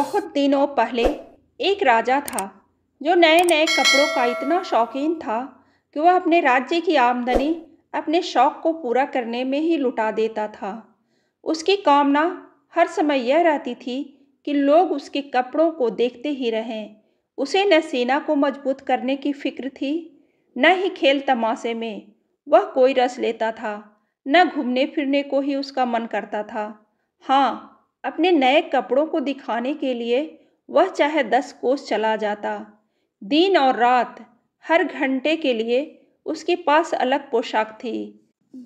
बहुत दिनों पहले एक राजा था जो नए नए कपड़ों का इतना शौकीन था कि वह अपने राज्य की आमदनी अपने शौक को पूरा करने में ही लुटा देता था उसकी कामना हर समय यह रहती थी कि लोग उसके कपड़ों को देखते ही रहें उसे न सेना को मजबूत करने की फिक्र थी न ही खेल तमाशे में वह कोई रस लेता था न घूमने फिरने को ही उसका मन करता था हाँ अपने नए कपड़ों को दिखाने के लिए वह चाहे दस कोस चला जाता दिन और रात हर घंटे के लिए उसके पास अलग पोशाक थी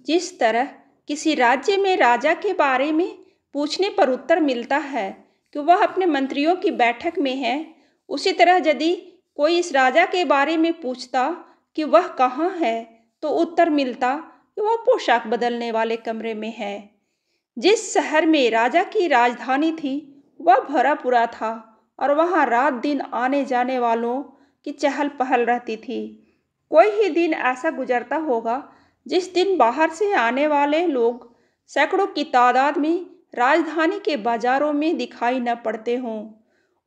जिस तरह किसी राज्य में राजा के बारे में पूछने पर उत्तर मिलता है कि वह अपने मंत्रियों की बैठक में है उसी तरह यदि कोई इस राजा के बारे में पूछता कि वह कहाँ है तो उत्तर मिलता कि वह पोशाक बदलने वाले कमरे में है जिस शहर में राजा की राजधानी थी वह भरा पूरा था और वहाँ रात दिन आने जाने वालों की चहल पहल रहती थी कोई ही दिन ऐसा गुजरता होगा जिस दिन बाहर से आने वाले लोग सैकड़ों की तादाद में राजधानी के बाजारों में दिखाई न पड़ते हों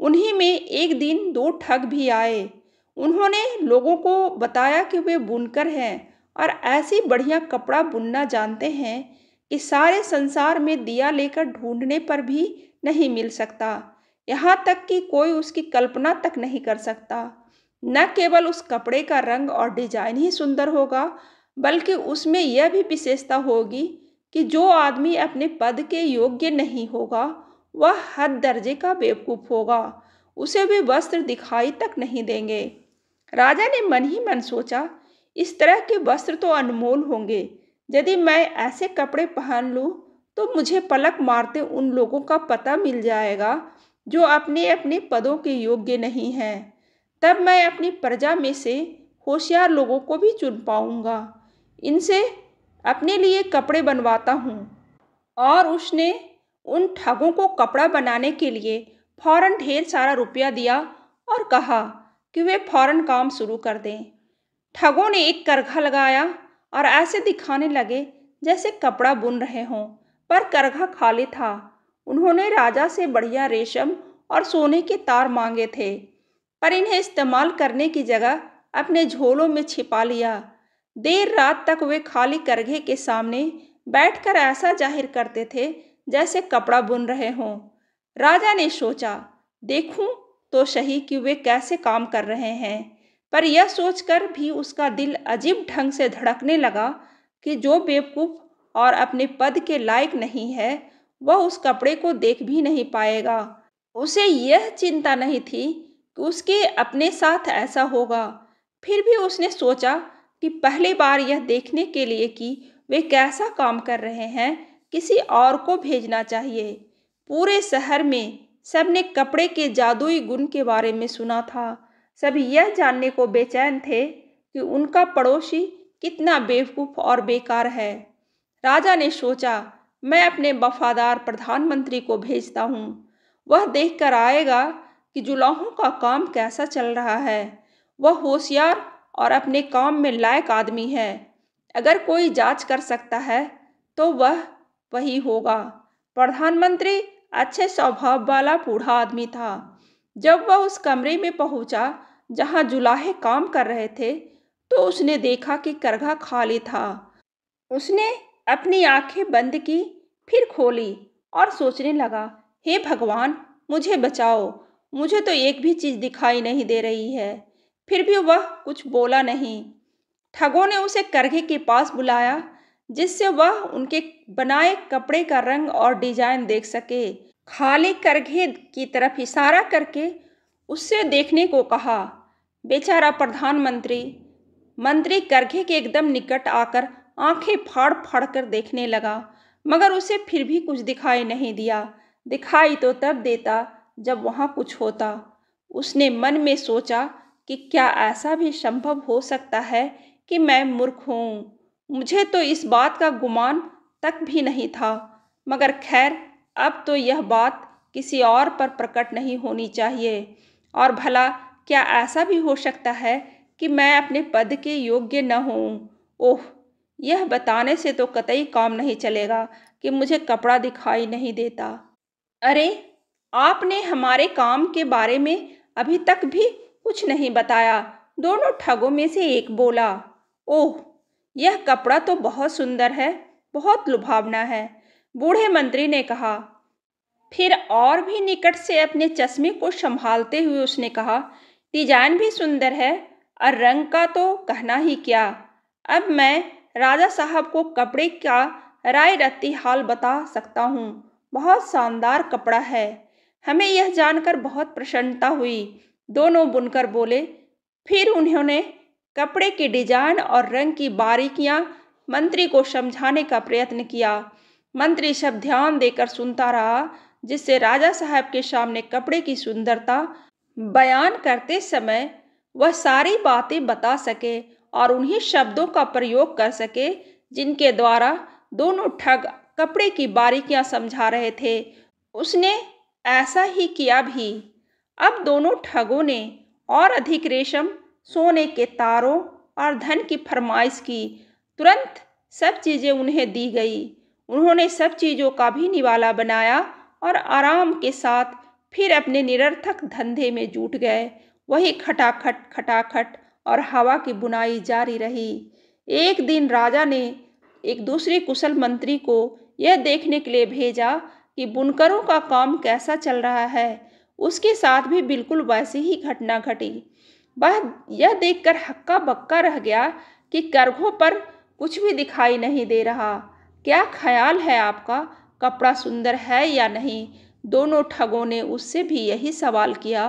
उन्हीं में एक दिन दो ठग भी आए उन्होंने लोगों को बताया कि वे बुनकर हैं और ऐसी बढ़िया कपड़ा बुनना जानते हैं इस सारे संसार में दिया लेकर ढूंढने पर भी नहीं मिल सकता यहाँ तक कि कोई उसकी कल्पना तक नहीं कर सकता न केवल उस कपड़े का रंग और डिजाइन ही सुंदर होगा बल्कि उसमें यह भी विशेषता होगी कि जो आदमी अपने पद के योग्य नहीं होगा वह हद दर्जे का बेवकूफ़ होगा उसे भी वस्त्र दिखाई तक नहीं देंगे राजा ने मन ही मन सोचा इस तरह के वस्त्र तो अनमोल होंगे यदि मैं ऐसे कपड़े पहन लूँ तो मुझे पलक मारते उन लोगों का पता मिल जाएगा जो अपने अपने पदों के योग्य नहीं हैं तब मैं अपनी प्रजा में से होशियार लोगों को भी चुन पाऊँगा इनसे अपने लिए कपड़े बनवाता हूँ और उसने उन ठगों को कपड़ा बनाने के लिए फौरन ढेर सारा रुपया दिया और कहा कि वे फौरन काम शुरू कर दें ठगों ने एक करघा लगाया और ऐसे दिखाने लगे जैसे कपड़ा बुन रहे हों पर करघा खाली था उन्होंने राजा से बढ़िया रेशम और सोने के तार मांगे थे पर इन्हें इस्तेमाल करने की जगह अपने झोलों में छिपा लिया देर रात तक वे खाली करघे के सामने बैठकर ऐसा जाहिर करते थे जैसे कपड़ा बुन रहे हों राजा ने सोचा देखूं तो सही कि वे कैसे काम कर रहे हैं पर यह सोचकर भी उसका दिल अजीब ढंग से धड़कने लगा कि जो बेवकूफ़ और अपने पद के लायक नहीं है वह उस कपड़े को देख भी नहीं पाएगा उसे यह चिंता नहीं थी कि उसके अपने साथ ऐसा होगा फिर भी उसने सोचा कि पहली बार यह देखने के लिए कि वे कैसा काम कर रहे हैं किसी और को भेजना चाहिए पूरे शहर में सबने कपड़े के जादुई गुण के बारे में सुना था सभी यह जानने को बेचैन थे कि उनका पड़ोसी कितना बेवकूफ़ और बेकार है राजा ने सोचा मैं अपने वफादार प्रधानमंत्री को भेजता हूँ वह देख कर आएगा कि जुलाहों का काम कैसा चल रहा है वह होशियार और अपने काम में लायक आदमी है अगर कोई जांच कर सकता है तो वह वही होगा प्रधानमंत्री अच्छे स्वभाव वाला बूढ़ा आदमी था जब वह उस कमरे में पहुंचा जहां जुलाहे काम कर रहे थे तो उसने देखा कि करघा खाली था उसने अपनी आंखें बंद की फिर खोली और सोचने लगा हे भगवान मुझे बचाओ मुझे तो एक भी चीज़ दिखाई नहीं दे रही है फिर भी वह कुछ बोला नहीं ठगों ने उसे करघे के पास बुलाया जिससे वह उनके बनाए कपड़े का रंग और डिजाइन देख सके खाली करघे की तरफ इशारा करके उससे देखने को कहा बेचारा प्रधानमंत्री मंत्री करघे के एकदम निकट आकर आंखें फाड़ फाड़ कर देखने लगा मगर उसे फिर भी कुछ दिखाई नहीं दिया दिखाई तो तब देता जब वहाँ कुछ होता उसने मन में सोचा कि क्या ऐसा भी संभव हो सकता है कि मैं मूर्ख हूँ मुझे तो इस बात का गुमान तक भी नहीं था मगर खैर अब तो यह बात किसी और पर प्रकट नहीं होनी चाहिए और भला क्या ऐसा भी हो सकता है कि मैं अपने पद के योग्य न हूँ ओह यह बताने से तो कतई काम नहीं चलेगा कि मुझे कपड़ा दिखाई नहीं देता अरे आपने हमारे काम के बारे में अभी तक भी कुछ नहीं बताया दोनों ठगों में से एक बोला ओह यह कपड़ा तो बहुत सुंदर है बहुत लुभावना है बूढ़े मंत्री ने कहा फिर और भी निकट से अपने चश्मे को संभालते हुए उसने कहा डिजाइन भी सुंदर है और रंग का तो कहना ही क्या अब मैं राजा साहब को कपड़े का राय रत्ती हाल बता सकता हूँ बहुत शानदार कपड़ा है हमें यह जानकर बहुत प्रसन्नता हुई दोनों बुनकर बोले फिर उन्होंने कपड़े के डिजाइन और रंग की बारीकियाँ मंत्री को समझाने का प्रयत्न किया मंत्री सब ध्यान देकर सुनता रहा जिससे राजा साहब के सामने कपड़े की सुंदरता बयान करते समय वह सारी बातें बता सके और उन्हीं शब्दों का प्रयोग कर सके जिनके द्वारा दोनों ठग कपड़े की बारीकियां समझा रहे थे उसने ऐसा ही किया भी अब दोनों ठगों ने और अधिक रेशम सोने के तारों और धन की फरमाइश की तुरंत सब चीज़ें उन्हें दी गई उन्होंने सब चीज़ों का भी निवाला बनाया और आराम के साथ फिर अपने निरर्थक धंधे में जुट गए वही खटाखट खटाखट और हवा की बुनाई जारी रही एक दिन राजा ने एक दूसरे कुशल मंत्री को यह देखने के लिए भेजा कि बुनकरों का काम कैसा चल रहा है उसके साथ भी बिल्कुल वैसी ही घटना घटी वह यह देखकर हक्का बक्का रह गया कि करघों पर कुछ भी दिखाई नहीं दे रहा क्या ख्याल है आपका कपड़ा सुंदर है या नहीं दोनों ठगों ने उससे भी यही सवाल किया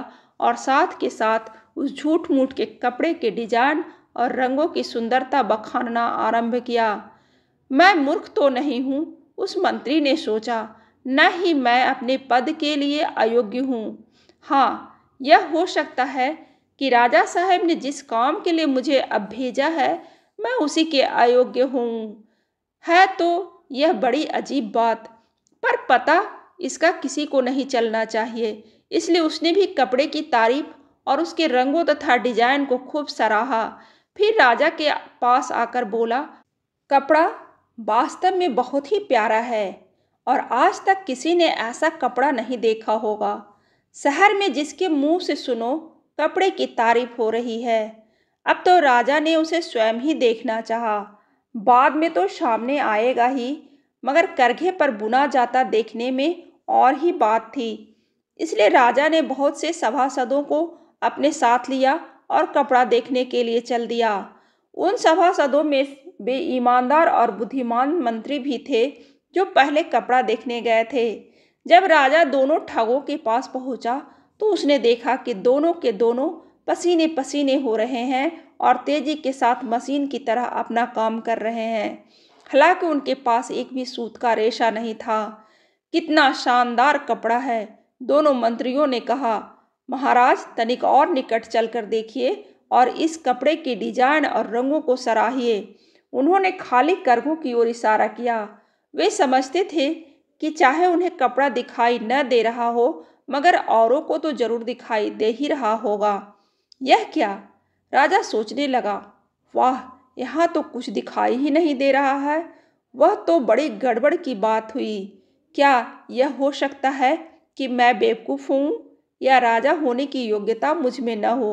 और साथ के साथ उस झूठ मूठ के कपड़े के डिजाइन और रंगों की सुंदरता बखानना आरंभ किया मैं मूर्ख तो नहीं हूँ उस मंत्री ने सोचा न ही मैं अपने पद के लिए अयोग्य हूँ हाँ यह हो सकता है कि राजा साहब ने जिस काम के लिए मुझे अब भेजा है मैं उसी के अयोग्य हूँ है तो यह बड़ी अजीब बात पर पता इसका किसी को नहीं चलना चाहिए इसलिए उसने भी कपड़े की तारीफ और उसके रंगों तथा डिजाइन को खूब सराहा फिर राजा के पास आकर बोला कपड़ा वास्तव में बहुत ही प्यारा है और आज तक किसी ने ऐसा कपड़ा नहीं देखा होगा शहर में जिसके मुंह से सुनो कपड़े की तारीफ हो रही है अब तो राजा ने उसे स्वयं ही देखना चाहा बाद में तो सामने आएगा ही मगर करघे पर बुना जाता देखने में और ही बात थी इसलिए राजा ने बहुत से सभासदों को अपने साथ लिया और कपड़ा देखने के लिए चल दिया उन सभासदों में वे ईमानदार और बुद्धिमान मंत्री भी थे जो पहले कपड़ा देखने गए थे जब राजा दोनों ठगों के पास पहुंचा तो उसने देखा कि दोनों के दोनों पसीने पसीने हो रहे हैं और तेज़ी के साथ मशीन की तरह अपना काम कर रहे हैं हालांकि उनके पास एक भी सूत का रेशा नहीं था कितना शानदार कपड़ा है दोनों मंत्रियों ने कहा महाराज तनिक और निकट चलकर देखिए और इस कपड़े के डिजाइन और रंगों को सराहिए उन्होंने खाली करघों की ओर इशारा किया वे समझते थे कि चाहे उन्हें कपड़ा दिखाई न दे रहा हो मगर औरों को तो जरूर दिखाई दे ही रहा होगा यह क्या राजा सोचने लगा वाह यहाँ तो कुछ दिखाई ही नहीं दे रहा है वह तो बड़ी गड़बड़ की बात हुई क्या यह हो सकता है कि मैं बेवकूफ़ हूँ या राजा होने की योग्यता मुझ में न हो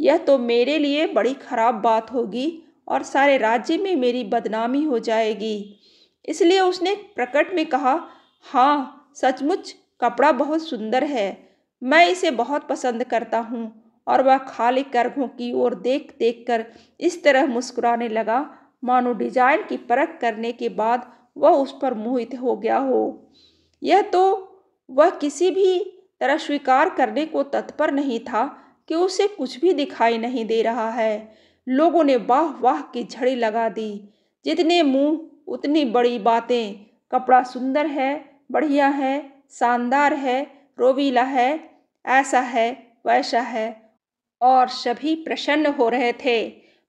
यह तो मेरे लिए बड़ी खराब बात होगी और सारे राज्य में मेरी बदनामी हो जाएगी इसलिए उसने प्रकट में कहा हाँ सचमुच कपड़ा बहुत सुंदर है मैं इसे बहुत पसंद करता हूँ और वह खाली कर्घों की ओर देख देख कर इस तरह मुस्कुराने लगा मानो डिजाइन की परख करने के बाद वह उस पर मोहित हो गया हो यह तो वह किसी भी तरह स्वीकार करने को तत्पर नहीं था कि उसे कुछ भी दिखाई नहीं दे रहा है लोगों ने वाह वाह की झड़ी लगा दी जितने मुंह उतनी बड़ी बातें कपड़ा सुंदर है बढ़िया है शानदार है रोबीला है ऐसा है वैसा है और सभी प्रसन्न हो रहे थे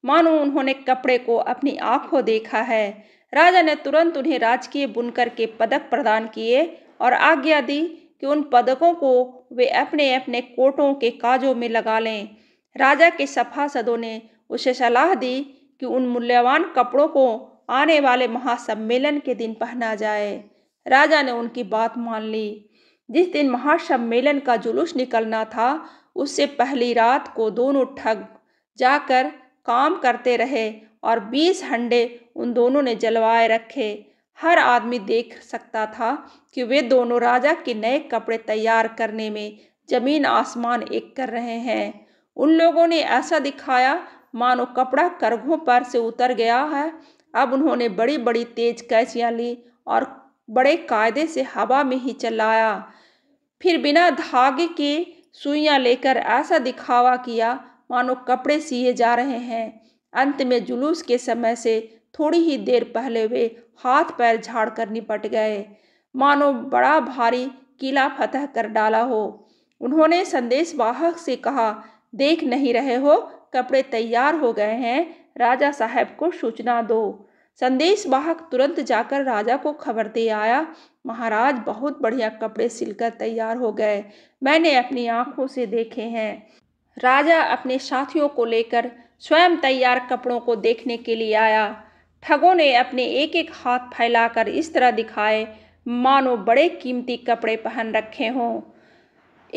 मानो उन्होंने कपड़े को अपनी आंखों देखा है राजा ने तुरंत उन्हें राजकीय बुनकर के पदक प्रदान किए और आज्ञा दी कि उन पदकों को वे अपने अपने कोटों के काजों में लगा लें राजा के सभासदों ने उसे सलाह दी कि उन मूल्यवान कपड़ों को आने वाले महासम्मेलन के दिन पहना जाए राजा ने उनकी बात मान ली जिस दिन महासम्मेलन का जुलूस निकलना था उससे पहली रात को दोनों ठग जाकर काम करते रहे और बीस हंडे उन दोनों ने जलवाए रखे हर आदमी देख सकता था कि वे दोनों राजा के नए कपड़े तैयार करने में जमीन आसमान एक कर रहे हैं उन लोगों ने ऐसा दिखाया मानो कपड़ा करघों पर से उतर गया है अब उन्होंने बड़ी बड़ी तेज कैचियाँ ली और बड़े कायदे से हवा में ही चलाया फिर बिना धागे के सुइयां लेकर ऐसा दिखावा किया मानो कपड़े सिए जा रहे हैं अंत में जुलूस के समय से थोड़ी ही देर पहले वे हाथ पैर झाड़ कर निपट गए मानो बड़ा भारी किला फतह कर डाला हो उन्होंने संदेश वाहक से कहा देख नहीं रहे हो कपड़े तैयार हो गए हैं राजा साहब को सूचना दो संदेश वाहक तुरंत जाकर राजा को खबर दे आया महाराज बहुत बढ़िया कपड़े सिलकर तैयार हो गए मैंने अपनी आंखों से देखे हैं राजा अपने साथियों को लेकर स्वयं तैयार कपड़ों को देखने के लिए आया ठगों ने अपने एक एक हाथ फैलाकर इस तरह दिखाए मानो बड़े कीमती कपड़े पहन रखे हों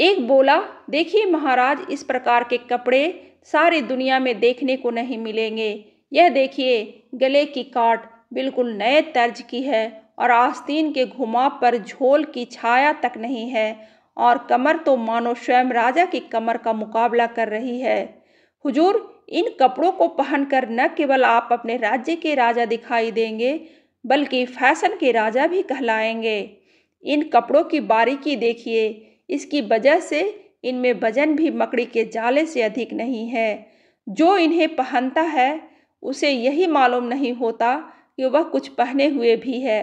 एक बोला देखिए महाराज इस प्रकार के कपड़े सारी दुनिया में देखने को नहीं मिलेंगे यह देखिए गले की काट बिल्कुल नए तर्ज की है और आस्तीन के घुमाव पर झोल की छाया तक नहीं है और कमर तो मानो स्वयं राजा की कमर का मुकाबला कर रही है हुजूर इन कपड़ों को पहनकर न केवल आप अपने राज्य के राजा दिखाई देंगे बल्कि फैशन के राजा भी कहलाएंगे इन कपड़ों की बारीकी देखिए इसकी वजह से इनमें वजन भी मकड़ी के जाले से अधिक नहीं है जो इन्हें पहनता है उसे यही मालूम नहीं होता कि वह कुछ पहने हुए भी है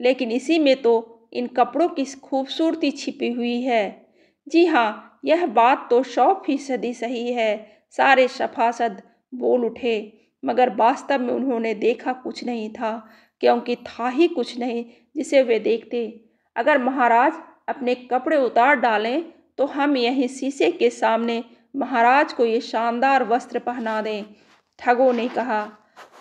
लेकिन इसी में तो इन कपड़ों की खूबसूरती छिपी हुई है जी हाँ यह बात तो सौ फीसदी सही है सारे शफासद बोल उठे मगर वास्तव में उन्होंने देखा कुछ नहीं था क्योंकि था ही कुछ नहीं जिसे वे देखते अगर महाराज अपने कपड़े उतार डालें तो हम यहीं शीशे के सामने महाराज को ये शानदार वस्त्र पहना दें ठगों ने कहा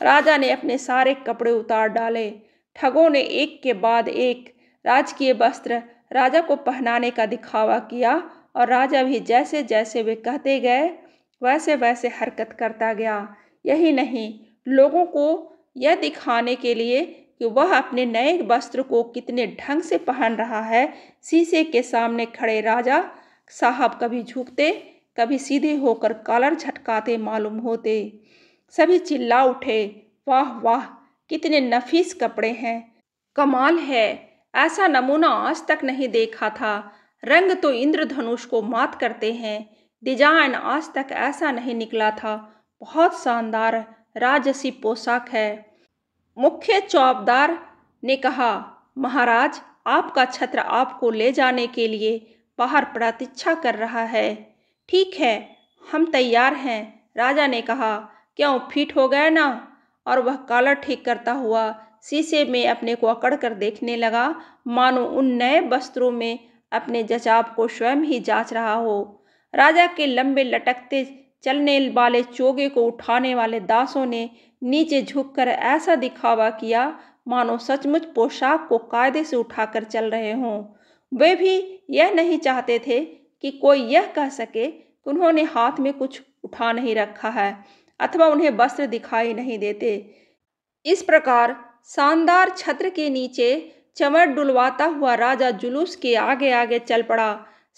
राजा ने अपने सारे कपड़े उतार डाले ठगों ने एक के बाद एक राजकीय वस्त्र राजा को पहनाने का दिखावा किया और राजा भी जैसे जैसे वे कहते गए वैसे वैसे हरकत करता गया यही नहीं लोगों को यह दिखाने के लिए कि वह अपने नए वस्त्र को कितने ढंग से पहन रहा है शीशे के सामने खड़े राजा साहब कभी झुकते कभी सीधे होकर कॉलर झटकाते मालूम होते सभी चिल्ला उठे वाह वाह कितने नफीस कपड़े हैं कमाल है ऐसा नमूना आज तक नहीं देखा था रंग तो इंद्रधनुष को मात करते हैं डिजाइन आज तक ऐसा नहीं निकला था बहुत शानदार राजसी पोशाक है मुख्य चौबदार ने कहा महाराज आपका छत्र आपको ले जाने के लिए बाहर प्रतीक्षा कर रहा है ठीक है हम तैयार हैं राजा ने कहा क्यों फिट हो गया ना और वह कॉलर ठीक करता हुआ शीशे में अपने को अकड़ कर देखने लगा मानो उन नए वस्त्रों में अपने जचाब को स्वयं ही जांच रहा हो राजा के लंबे लटकते चलने वाले चोगे को उठाने वाले दासों ने नीचे झुककर ऐसा दिखावा किया मानो सचमुच पोशाक को कायदे से उठाकर चल रहे हों वे भी यह नहीं चाहते थे कि कोई यह कह सके कि उन्होंने हाथ में कुछ उठा नहीं रखा है अथवा उन्हें वस्त्र दिखाई नहीं देते इस प्रकार शानदार छत्र के नीचे चमर डुलवाता हुआ राजा जुलूस के आगे आगे चल पड़ा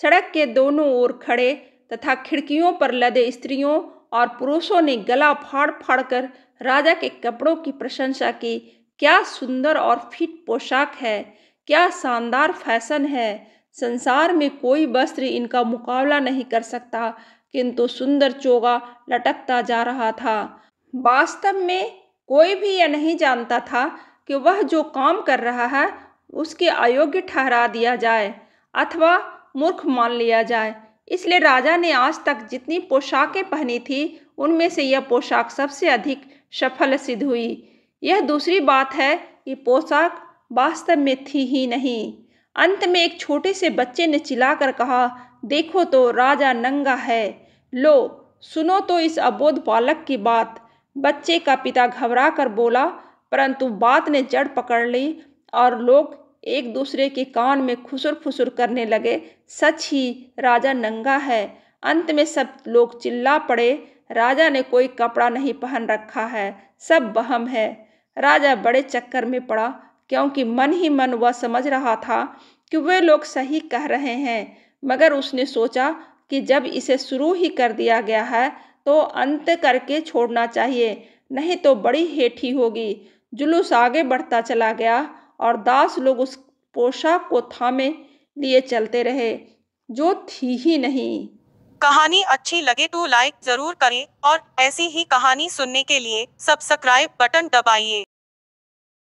सड़क के दोनों ओर खड़े तथा खिड़कियों पर लदे स्त्रियों और पुरुषों ने गला फाड़ फाड़ कर राजा के कपड़ों की प्रशंसा की क्या सुंदर और फिट पोशाक है क्या शानदार फैशन है संसार में कोई वस्त्र इनका मुकाबला नहीं कर सकता किंतु सुंदर चोगा लटकता जा रहा था वास्तव में कोई भी यह नहीं जानता था कि वह जो काम कर रहा है उसके अयोग्य ठहरा दिया जाए अथवा मूर्ख मान लिया जाए इसलिए राजा ने आज तक जितनी पोशाकें पहनी थी उनमें से यह पोशाक सबसे अधिक सफल सिद्ध हुई यह दूसरी बात है कि पोशाक वास्तव में थी ही नहीं अंत में एक छोटे से बच्चे ने चिल्लाकर कहा देखो तो राजा नंगा है लो सुनो तो इस अबोध बालक की बात बच्चे का पिता घबरा कर बोला परंतु बात ने जड़ पकड़ ली और लोग एक दूसरे के कान में खुसुर फुसुर करने लगे सच ही राजा नंगा है अंत में सब लोग चिल्ला पड़े राजा ने कोई कपड़ा नहीं पहन रखा है सब बहम है राजा बड़े चक्कर में पड़ा क्योंकि मन ही मन वह समझ रहा था कि वे लोग सही कह रहे हैं मगर उसने सोचा कि जब इसे शुरू ही कर दिया गया है तो अंत करके छोड़ना चाहिए नहीं तो बड़ी हेठी होगी जुलूस आगे बढ़ता चला गया और दास लोग उस पोशाक को थामे लिए चलते रहे जो थी ही नहीं कहानी अच्छी लगे तो लाइक जरूर करें और ऐसी ही कहानी सुनने के लिए सब्सक्राइब बटन दबाइए